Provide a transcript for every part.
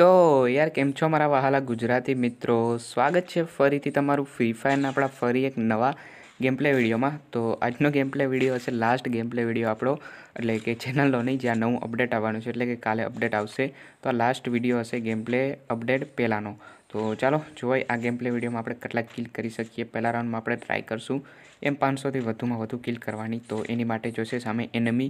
તો યાર કેમ છો મારા વહાલા ગુજરાતી મિત્રો સ્વાગત છે ફરીથી તમારું ફ્રી ફાયરના આપણા ફરી એક નવા ગેમપ્લે વિડીયોમાં તો આજનો ગેમપ્લે વિડીયો હશે લાસ્ટ ગેમપ્લે વિડીયો આપણો એટલે કે ચેનલનો નહીં જ્યાં નવું અપડેટ આવવાનું છે એટલે કે કાલે અપડેટ આવશે તો આ લાસ્ટ વિડીયો હશે ગેમપ્લે અપડેટ પહેલાંનો તો ચાલો જોઈ આ ગેમ પ્લે વિડીયોમાં આપણે કેટલા કિલ કરી શકીએ પહેલાં રાઉન્ડમાં આપણે ટ્રાય કરશું એમ પાંચસોથી વધુમાં વધુ કિલ કરવાની તો એની માટે જોશે સામે એનમી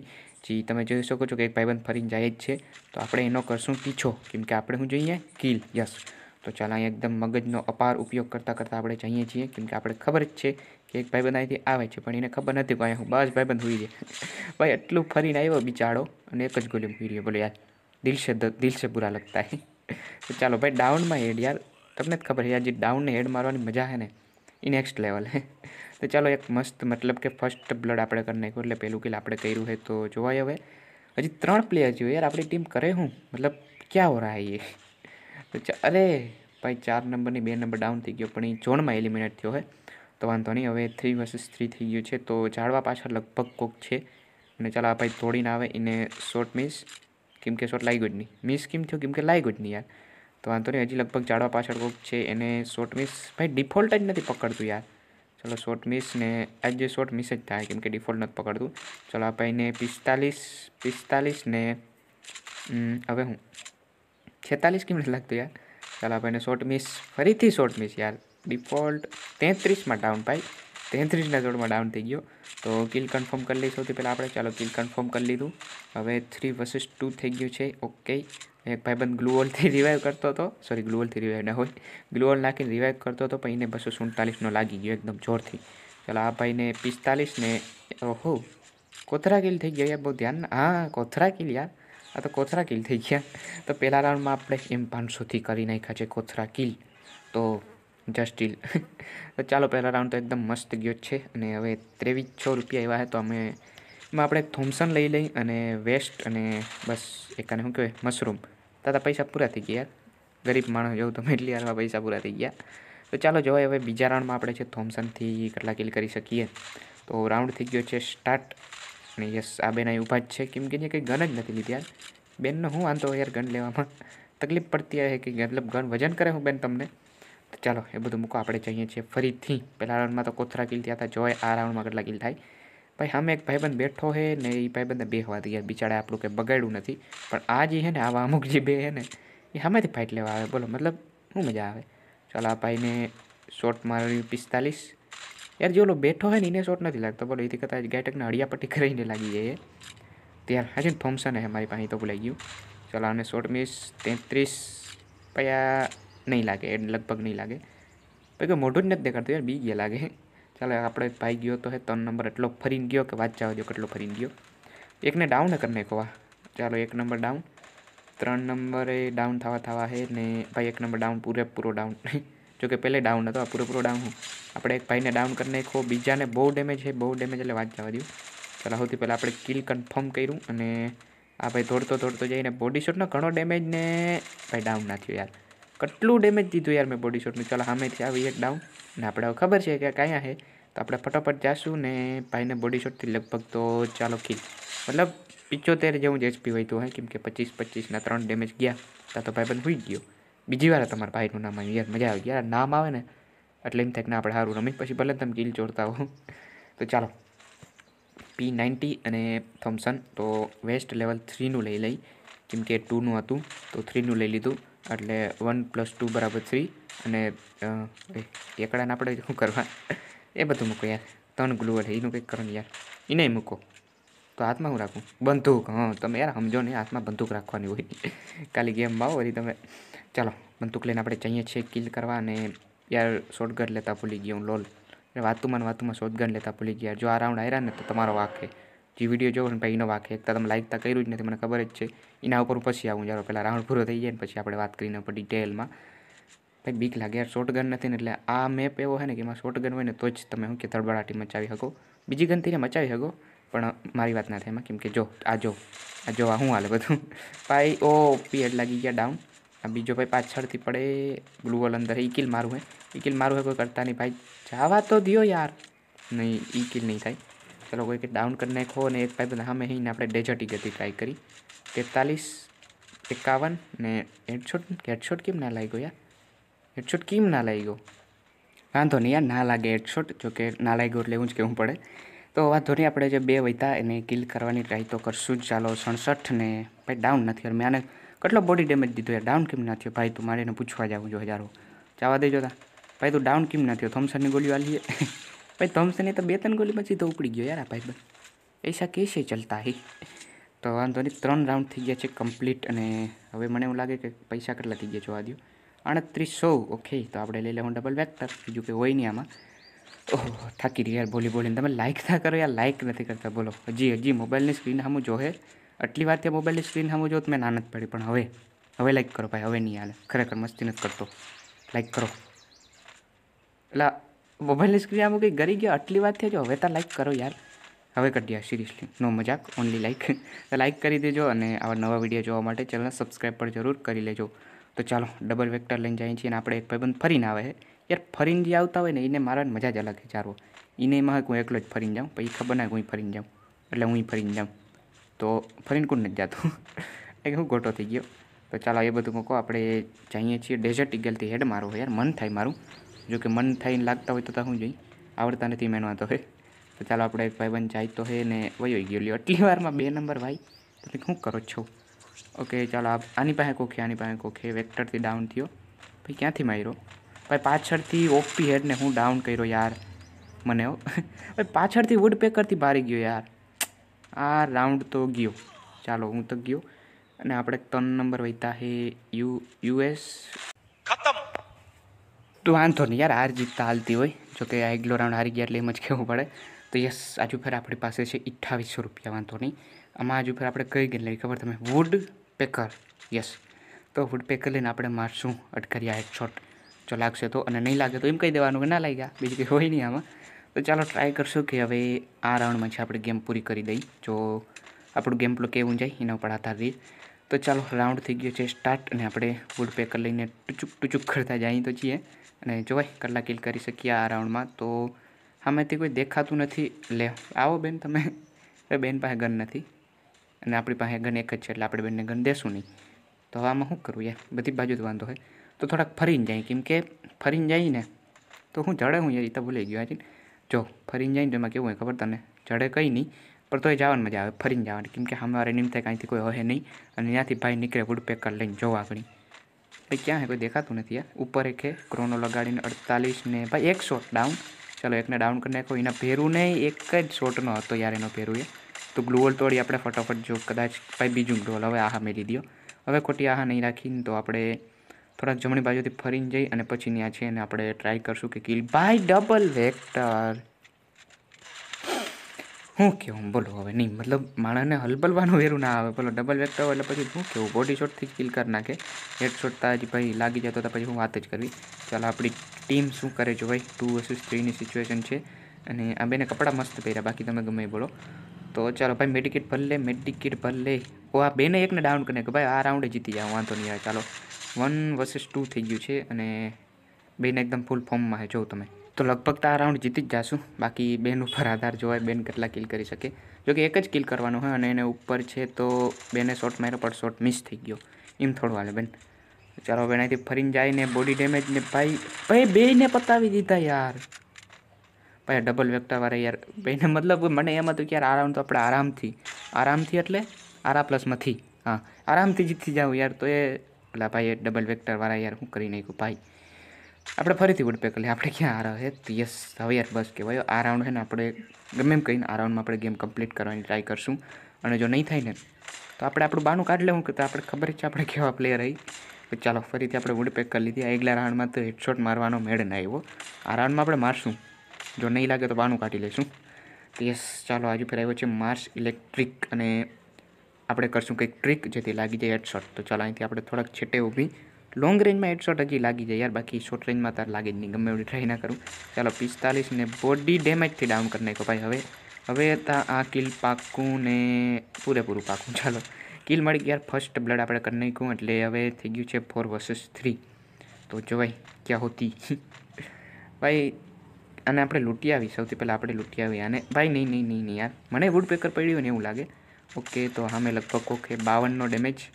જે તમે જોઈ શકો છો કે એક ભાઈબંધ ફરીને જાય જ છે તો આપણે એનો કરશું પીછો કેમ કે આપણે શું જોઈએ કિલ યસ તો ચાલો અહીં એકદમ મગજનો અપાર ઉપયોગ કરતાં કરતાં આપણે જઈએ છીએ કેમ કે આપણે ખબર જ છે કે એક ભાઈબંધ અહીંથી આવે છે પણ એને ખબર નથી કે અહીંયા બસ ભાઈબંધ હોઈ જાય ભાઈ એટલું ફરીને આવ્યો બિચારો અને એક જ ગોલી હોઈ રહ્યો બોલો યાર દિલ સે દિલ બુરા લગતા હે તો ચાલો ભાઈ ડાઉનમાં હેડ યાર તમને જ ખબર છે આ જે ડાઉનને હેડ મારવાની મજા છે ને એ નેક્સ્ટ લેવલ હે તો ચાલો એક મસ્ત મતલબ કે ફર્સ્ટ બ્લડ આપણે કરી નાખ્યું એટલે પહેલું કિલ આપણે કર્યું હોય તો જોવાય હવે હજી ત્રણ પ્લેયર જોઈએ યાર આપણી ટીમ કરે હું મતલબ ક્યાં હો રહા એ તો અરે ભાઈ ચાર નંબરની બે નંબર ડાઉન થઈ ગયો પણ એ ઝોનમાં એલિમિનેટ થયો હોય તો વાંધો નહીં હવે થ્રી વર્સિસ થ્રી થઈ ગયું છે તો ઝાડવા પાછળ લગભગ કોક છે અને ચાલો આ ભાઈ તોડીને આવે એને શોર્ટ મિસ કેમ કે શોર્ટ લાગ્યો જ નહીં મિસ કેમ થયો કેમ કે લાગ્યો જ નહીં યાર તો વાંધો નહીં હજી લગભગ જાડવા પાછળ કોક છે એને શોર્ટ મિસ ભાઈ ડિફોલ્ટ જ નથી પકડતું યાર ચલો શોર્ટ મિસ ને આજે શોર્ટ મિસ જ થાય કેમ કે ડિફોલ્ટ નથી પકડતું ચલો આ ભાઈને પિસ્તાલીસ પિસ્તાલીસ ને હવે હું છેતાલીસ કેમ નથી લાગતું યાર ચાલો ભાઈને શોર્ટ મિસ ફરીથી શોર્ટ મિસ યાર ડિફોલ્ટ તેત્રીસમાં ડાઉન ભાઈ તેત્રીસના જોડમાં ડાઉન થઈ ગયો તો કિલ કન્ફર્મ કરી લઈ સૌથી પહેલાં આપણે ચાલો કિલ કન્ફર્મ કરી લીધું હવે થ્રી વર્સિસ ટુ થઈ ગયું છે ઓકે એક ભાઈબંધ ગ્લુઓલથી રિવાઈવ કરતો હતો સોરી ગ્લુઓલથી રિવાઈવ ના હોય ગ્લુઓલ નાખીને રિવાઈવ કરતો હતો પણ એને બસો સુડતાલીસનો લાગી ગયો એકદમ જોરથી ચાલો આ ભાઈને પિસ્તાલીસ ને ઓહો કોથરા કિલ થઈ ગયો યાર બહુ ધ્યાન હા કોથરા કિલ યાર આ તો કોથરા કિલ થઈ ગયા તો પહેલા રાઉન્ડમાં આપણે એમ પાંચસોથી કરી નાખ્યા છે કોથરા કિલ તો જસ્ટ તો ચાલો પહેલા રાઉન્ડ તો એકદમ મસ્ત ગયો છે અને હવે ત્રેવીસો રૂપિયા એવા હે તો અમે એમાં આપણે થોમસન લઈ લઈ અને વેસ્ટ અને બસ એકાને શું કહેવાય મશરૂમ તાતા પૈસા પૂરા થઈ ગયા ગરીબ માણસ જેવું તમે એટલી હાલમાં પૈસા પૂરા થઈ ગયા તો ચાલો જોઈએ હવે બીજા રાઉન્ડમાં આપણે છે થોમસનથી કેટલા કિલ કરી શકીએ તો રાઉન્ડ થઈ ગયો છે સ્ટાર્ટ અને યસ આ બેન અહીં ઊભા જ છે કેમ કે કંઈ ગન જ નથી લીધી યાર બેનનો હું વાંધો યાર ગન લેવામાં તકલીફ પડતી હોય કે મતલબ ગન વજન કરે હું બેન તમને ચાલો એ બધું મૂકો આપણે જઈએ છીએ ફરીથી પહેલા રાઉન્ડમાં તો કોથરા કિલ થયા હતા જોય આ રાઉન્ડમાં કેટલા કિલ થાય ભાઈ અમે એક ભાઈબંધ બેઠો હે ને એ ભાઈબંધને બે હોવા દઈએ બિચારા આપણું કંઈ બગાડ્યું નથી પણ આ જે છે ને આવા અમુક જે બે હે ને એ સામેથી ફાઇટ લેવા આવે બોલો મતલબ શું મજા આવે ચાલો આ ભાઈને શોટ મારી પિસ્તાલીસ યાર જે બેઠો હે ને એને શોટ નથી લાગતો બોલો એથી કદાચ ગાયટકને હળિયાપટ્ટી કરીને લાગી જાય ત્યાર હાજી થોમ્સન હે મારી પાસે તો ભૂલાઈ ગયું ચાલો આને શોર્ટ મિસ તેત્રીસ પયા नहीं लागे एड लगभग नहीं लागे क्योंकि मोडोच नेच ने करतो यार बी गेलागे चलो यार આપણે ભાઈ ગયો તો હે 3 નંબર એટલો ફરી ગયો કે વાત જવા દયો કેટલો ફરી ગયો એક ને ડાઉન કરનેકો વા ચાલ એક નંબર ડાઉન 3 નંબર એ ડાઉન થાવા થાવા હે ને ભાઈ એક નંબર ડાઉન પૂરે પૂરો ડાઉન જો કે પેલે ડાઉન હતો આ પૂરે પૂરો ડાઉન હું આપણે એક ભાઈ ને ડાઉન કરનેકો બીજા ને બહુ ડેમેજ હે બહુ ડેમેજ એટલે વાત જવા દયો ચલા સૌથી પહેલા આપણે કિલ કન્ફર્મ કરું અને આ ભાઈ ઢોળતો ઢોળતો જઈને બોડી શૉટ નો ઘણો ડેમેજ ને ભાઈ ડાઉન ના થયો યાર કેટલું ડેમેજ દીધું યાર મેં બોડી શોટનું ચાલો સામેથી આવી એક ડાઉન ને આપણે ખબર છે કે કાંઈ છે તો આપણે ફટાફટ જાશું ને ભાઈને બોડી શોટથી લગભગ તો ચાલો કિલ મતલબ પિચોતેર જેવું જ એચપી હોય તો હોય કેમ કે પચીસ પચીસના ત્રણ ડેમેજ ગયા ત્યાં તો ભાઈબંધ હોઈ ગયો બીજી વાર તમારા ભાઈનું નામ આવ્યું યાર મજા આવી યાર નામ આવે ને એટલે એમ થાય ને આપણે સારું રમી પછી ભલે તમે કિલ ચોરતા હો તો ચાલો પી નાઇન્ટી અને થોમ્સન તો વેસ્ટ લેવલ થ્રીનું લઈ લઈ કેમ કે ટુનું હતું તો થ્રીનું લઈ લીધું એટલે વન પ્લસ ટુ બરાબર થ્રી અને એકડાને આપણે શું કરવા એ બધું મૂકો યાર ત્રણ ગ્લુઅલ એનું કંઈક કરો ને યાર એને મૂકો તો હાથમાં હું રાખું બંદૂક હં તમે યાર સમજો ને હાથમાં બંદૂક રાખવાની હોય કાલી ગેમમાં આવો એ તમે ચાલો બંદૂક લઈને આપણે જઈએ છીએ કિલ કરવા અને યાર શોર્ટગન લેતા ભૂલી ગયો લોલ લોલ વાતુમાં વાતુમાં શોર્ટગન લેતા ભૂલી ગયા જો આ રાઉન્ડ આવ્યા ને તો તમારો વાક જે વિડીયો જોવો ને ભાઈ એનો વાંક એકતા તમે લાઈક તો કર્યું જ નથી મને ખબર જ છે એના ઉપર પછી આવું જ્યારે પહેલાં રાઉન્ડ પૂરો થઈ જાય ને પછી આપણે વાત કરીને પણ ડિટેલમાં ભાઈ બીક લાગે યાર શોર્ટ ગન નથી ને એટલે આ મેપ એવો હોય ને કે એમાં શોર્ટ ગન હોય ને તો જ તમે હું કે તડબડાટી મચાવી શકો બીજી ગનથી મચાવી શકો પણ મારી વાત ના થાય એમાં કેમ કે જો આ જો આ જો આ શું હાલે બધું ભાઈ ઓ પીએડ લાગી ગયા ડાઉન આ બીજો ભાઈ પાછળથી પડે બ્લુ વોલ અંદર એ કિલ મારું હે એ કિલ મારું હે કોઈ કરતા નહીં ભાઈ જવા તો દિયો યાર નહીં એ કિલ નહીં થાય ચલો કોઈ કે ડાઉન કરી નાખો અને એક પાઇપ સામે હીને આપણે ડેઝર્ટી ગતિ ટ્રાય કરી તેતાલીસ એકાવન ને હેડશોટ હેડશોટ કેમ ના લાગ્યો યાર હેડશોટ કેમ ના લાગ્યો વાંધો નહીં યાર ના લાગે હેડશોટ જોકે ના લાગ્યો એટલે એવું જ કેવું પડે તો વાંધો નહીં આપણે જે બે વૈતા એને કિલ કરવાની ટ્રાય તો કરશું જ ચાલો સડસઠ ને ભાઈ ડાઉન નથી યાર મેં આને કેટલો બોડી ડેમેજ દીધો યાર ડાઉન કેમ ના થયો ભાઈ તું મારે એને પૂછવા જાઉં જો હજારો જવા દેજો તા ભાઈ તું ડાઉન કેમ ના થયો થોમસનની ગોળીઓ આલીએ ભાઈ थम्स તો બે ત્રણ ગોલીમાં તો ઉપડી ગયો યાર આ ભાઈ બન એસા કેસે ચલતા હે તો વાંધો નહીં ત્રણ રાઉન્ડ થઈ ગયા છે કમ્પ્લીટ અને હવે મને એવું લાગે કે પૈસા કેટલા થઈ ગયા છો આદ્યો અડત્રીસો ઓકે તો આપણે લઈ લેવું ડબલ વેક્ટર બીજું કે હોય નહીં આમાં ઓહો થાકી રહી યાર બોલી બોલીને તમે લાઇક ના કરો યાર લાઇક નથી કરતા બોલો હજી હજી મોબાઈલની સ્ક્રીન સામું જોહે આટલી વાત ત્યાં મોબાઈલની સ્ક્રીન સામે જોત મેં નાનત પડી પણ હવે હવે લાઈક કરો ભાઈ હવે નહીં હાલે ખરેખર મસ્તી નથી કરતો લાઈક કરો એટલે મોબાઈલની સ્ક્રીન આમ કંઈ ગરી ગયો આટલી વાત થઈ જો હવે તો લાઈક કરો યાર હવે કરી દે સિરિયસલી નો મજાક ઓનલી લાઈક તો લાઈક કરી દેજો અને આવા નવા વિડીયો જોવા માટે ચેનલ સબસ્ક્રાઈબ પણ જરૂર કરી લેજો તો ચાલો ડબલ વેક્ટર લઈને જઈએ છીએ અને આપણે એક ભાઈબંધ ફરીને આવે યાર ફરીને જે આવતા હોય ને એને મારવાની મજા જ અલગ છે ચારો એને એમાં હું એકલો જ ફરીને જાઉં પછી ખબર ના હું ફરીને જાઉં એટલે હું ફરીને જાઉં તો ફરીને કોણ નથી જતું એ હું ગોટો થઈ ગયો તો ચાલો એ બધું મૂકો આપણે જઈએ છીએ ડેઝર્ટ ઇગલથી હેડ મારો યાર મન થાય મારું જો કે મન થઈને લાગતા હોય તો હું જોઈ આવડતા નથી મહેનવા તો હે તો ચાલો આપણે એક ભાઈબંધ જાય તો હે ને વયો ગયો લ્યો એટલી વારમાં બે નંબર ભાઈ તમે શું કરો છો ઓકે ચાલો આપ આની પાસે કોખે આની પાસે કોખે વેક્ટરથી ડાઉન થયો ભાઈ ક્યાંથી માર્યો ભાઈ પાછળથી ઓપી હેડને હું ડાઉન કર્યો યાર મને ભાઈ પાછળથી વુડ પેકરથી ભારી ગયો યાર આ રાઉન્ડ તો ગયો ચાલો હું તો ગયો અને આપણે ત્રણ નંબર વહીતા હે યુ યુએસ તો વાંધો નહીં યાર હાર જીત હાલતી હોય કે આ એકલો રાઉન્ડ હારી ગયા એટલે એમ જ કહેવું પડે તો યસ આજુ ફેર આપણી પાસે છે અઠ્ઠાવીસો રૂપિયા વાંધો નહીં આમાં આજુ ફેર આપણે કઈ ગઈ લઈ ખબર તમે વુડ પેકર યસ તો વુડ પેકર લઈને આપણે મારશું અટકરિયા હેડશોટ જો લાગશે તો અને નહીં લાગે તો એમ કહી દેવાનું કે ના લાગ્યા બીજું કંઈ હોય નહીં આમાં તો ચાલો ટ્રાય કરશું કે હવે આ રાઉન્ડમાં છે આપણે ગેમ પૂરી કરી દઈ જો આપણું ગેમ પ્લો કેવું જાય એના ઉપર આધાર રહી તો ચાલો રાઉન્ડ થઈ ગયો છે સ્ટાર્ટ અને આપણે વુડ પેકર લઈને ટૂચુક ટૂચુક કરતા જઈએ તો છીએ અને જોવાય કેટલા કિલ કરી શકીએ આ રાઉન્ડમાં તો આમાંથી કોઈ દેખાતું નથી લે આવો બેન તમે બેન પાસે ગન નથી અને આપણી પાસે ગન એક જ છે એટલે આપણે બેનને ગન દેશું નહીં તો આમાં શું કરવું યાર બધી બાજુ જ વાંધો હોય તો થોડાક ફરીને જાય કેમ કે ફરીને જઈએ ને તો હું જડે હું યાર એ તો ભૂલી ગયો આજે જો ફરીને જઈને એમાં કેવું હોય ખબર તને જડે કંઈ નહીં પણ તોય જવાની મજા આવે ફરીને જવાની કેમ કે સામેવાળા નિમ થાય કાંઈથી કોઈ હોય નહીં અને ત્યાંથી ભાઈ નીકળે વુડપેકર લઈને જોવા આગળ ભાઈ ક્યાં હે કોઈ દેખાતું નથી યાર ઉપર એક હે ક્રોનો લગાડીને અડતાલીસ ને ભાઈ એક શોટ ડાઉન ચલો એકને ડાઉન કરી નાખો એના ભેરું નહીં એક જ શોટનો હતો યાર એનો ભેરું એ તો ગ્લોવલ તોડી આપણે ફટાફટ જો કદાચ ભાઈ બીજું ગ્લોલ હવે આહા મેલી દો હવે ખોટી આહા નહીં રાખીને તો આપણે થોડાક જમણી બાજુથી ફરીને જઈ અને પછી ત્યાં છે અને આપણે ટ્રાય કરશું કે કિલ બાય ડબલ વેક્ટર શું કહેવું બોલો હવે નહીં મતલબ માણસને હલબલવાનું વેરું ના આવે બોલો ડબલ વેક્ટર એટલે પછી શું કહેવું બોડી શોટથી જ કિલ કરી નાખે હેડ શોટતા જ ભાઈ લાગી જતો તો પછી હું વાત જ કરવી ચાલો આપણી ટીમ શું કરે છે ભાઈ ટુ વર્સિસ થ્રીની સિચ્યુએશન છે અને આ બેને કપડાં મસ્ત પહેર્યા બાકી તમે ગમે બોલો તો ચાલો ભાઈ મેડિકેટ ભર લે મેડિકેટ ભર લે ઓ આ બેને એકને ડાઉન કરીને કે ભાઈ આ રાઉન્ડે જીતી જાવ વાંધો નહીં આવે ચાલો વન વર્સિસ ટુ થઈ ગયું છે અને બેને એકદમ ફૂલ ફોર્મમાં છે જો તમે તો લગભગ તો આ રાઉન્ડ જીતી જ જાશું બાકી બેન ઉપર આધાર જોવાય બેન કેટલા કિલ કરી શકે જોકે એક જ કિલ કરવાનું હોય અને એને ઉપર છે તો બેને શોટ માર્યો પણ શોટ મિસ થઈ ગયો એમ થોડું હાલે બેન ચાલો બેન અહીંથી ફરીને ને બોડી ડેમેજ ને ભાઈ ભાઈ બેને પતાવી દીધા યાર ભાઈ ડબલ વેક્ટરવાળા યાર ભાઈને મતલબ મને એમ હતું કે યાર આ રાઉન્ડ તો આપણે આરામથી આરામથી એટલે આરા પ્લસમાંથી હા આરામથી જીતી જાઉં યાર તો એ પેલા ભાઈ એ ડબલ વેક્ટરવાળા યાર હું કરી નાખ્યું ભાઈ આપણે ફરીથી વુડ પેક લઈએ આપણે ક્યાં હારા છે યસ હવે યાર બસ કહેવાય આ રાઉન્ડ છે ને આપણે ગમે એમ કહીને આ રાઉન્ડમાં આપણે ગેમ કમ્પ્લીટ કરવાની ટ્રાય કરશું અને જો નહીં થાય ને તો આપણે આપણું બાનું કાઢ લેવું કે તો આપણે ખબર છે આપણે કેવા પ્લેયર આવી તો ચાલો ફરીથી આપણે વુડ પેક કરી લીધી આ એકલા રાઉન્ડમાં તો હેડશોટ મારવાનો મેળ ના આવ્યો આ રાઉન્ડમાં આપણે મારશું જો નહીં લાગે તો બાનું કાઢી લઈશું તો યસ ચાલો હજુ ફેર આવ્યો છે માર્સ ઇલેક્ટ્રિક અને આપણે કરશું કંઈક ટ્રીક જેથી લાગી જાય હેડશોટ તો ચાલો અહીંથી આપણે થોડાક છેટે ઊભી લોંગ રેન્જમાં હેડશોટ હજી લાગી જાય યાર બાકી શોર્ટ રેન્જમાં તાર લાગે જ નહીં ગમે એવડી ટ્રાય ના કરું ચાલો પિસ્તાલીસને બોડી ડેમેજથી ડાઉન કરી નાખ્યો ભાઈ હવે હવે આ કિલ પાકું ને પૂરેપૂરું પાકું ચાલો કિલ મળી યાર ફર્સ્ટ બ્લડ આપણે કરી નાખ્યું એટલે હવે થઈ ગયું છે ફોર વર્સિસ થ્રી તો જોવાય ક્યાં હોતી ભાઈ અને આપણે લૂંટી આવી સૌથી પહેલાં આપણે લૂંટી આવી અને ભાઈ નહીં નહીં નહીં નહીં યાર મને વુડ પેકર પડ્યું ને એવું લાગે ઓકે તો હા મેં લગભગ ઓકે બાવનનો ડેમેજ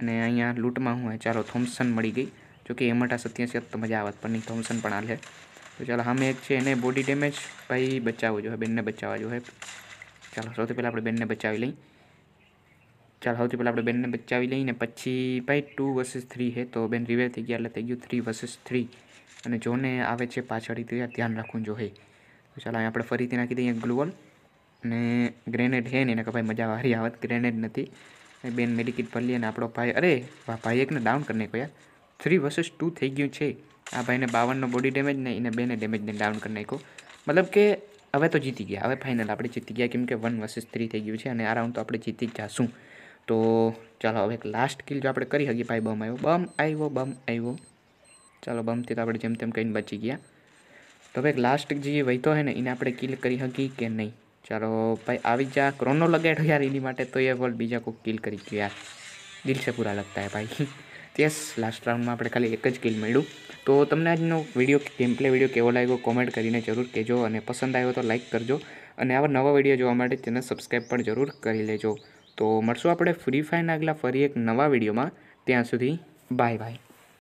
અને અહીંયા લૂટ માં હું આયે ચાલો થોમસન મળી ગઈ જો કે એમટા 87 હતું મજા આવત પણ નહી થોમસન પણ આલે તો ચાલો હમ એક છે ને બોડી ડેમેજ ભાઈ બચાવ જો બેન ને બચાવવા જો હે ચાલો સૌથી પહેલા આપણે બેન ને બચાવી લઈએ ચાલો સૌથી પહેલા આપણે બેન ને બચાવી લઈએ ને પછી ભાઈ 2 વર્સસ 3 હે તો બેન રીવે થઈ ગયા એટલે થઈ ગયો 3 વર્સસ 3 અને જોને આવે છે પાછડીથી ધ્યાન રાખવું જો હે તો ચાલો અહીં આપણે ફરીથી નાખી દઈએ ગ્લુ ウォ લ અને ગ્રેનેડ હે નહી ને કે ભાઈ મજા વારી આવત ગ્રેનેડ નથી બેન મેડિકિટ ભરલી અને આપણો ભાઈ અરે ભાઈ એકને ડાઉન કરી નાખ્યો યાર થ્રી વર્સિસ ટુ થઈ ગયું છે આ ભાઈને બાવનનો બોડી ડેમેજ ને એને બેને ડેમેજને ડાઉન કરી નાખ્યો મતલબ કે હવે તો જીતી ગયા હવે ફાઇનલ આપણે જીતી ગયા કેમ કે વન વર્સિસ થ્રી થઈ ગયું છે અને આ રાઉન્ડ તો આપણે જીતી જ જાશું તો ચાલો હવે એક લાસ્ટ કિલ જો આપણે કરી શકીએ ભાઈ બમ આવ્યો બમ આવ્યો બમ આવ્યો ચાલો બમથી તો આપણે જેમ તેમ કહીને બચી ગયા તો હવે એક લાસ્ટ જે વહીતો હોય ને એને આપણે કિલ કરી શકીએ કે નહીં ચાલો ભાઈ આવી જા ક્રોનો લગાડ્યો યાર એની માટે તો એ બોલ બીજા કોઈ કિલ કરી ગયો યાર દિલ છે પૂરા લગતા હે ભાઈ યસ લાસ્ટ રાઉન્ડમાં આપણે ખાલી એક જ કિલ મળ્યું તો તમને આજનો વિડીયો ગેમ પ્લે વિડીયો કેવો લાગ્યો કોમેન્ટ કરીને જરૂર કહેજો અને પસંદ આવ્યો તો લાઇક કરજો અને આવા નવા વિડીયો જોવા માટે ચેનલ સબસ્ક્રાઈબ પણ જરૂર કરી લેજો તો મળશું આપણે ફ્રી ફાયરના આગલા ફરી એક નવા વિડીયોમાં ત્યાં સુધી બાય બાય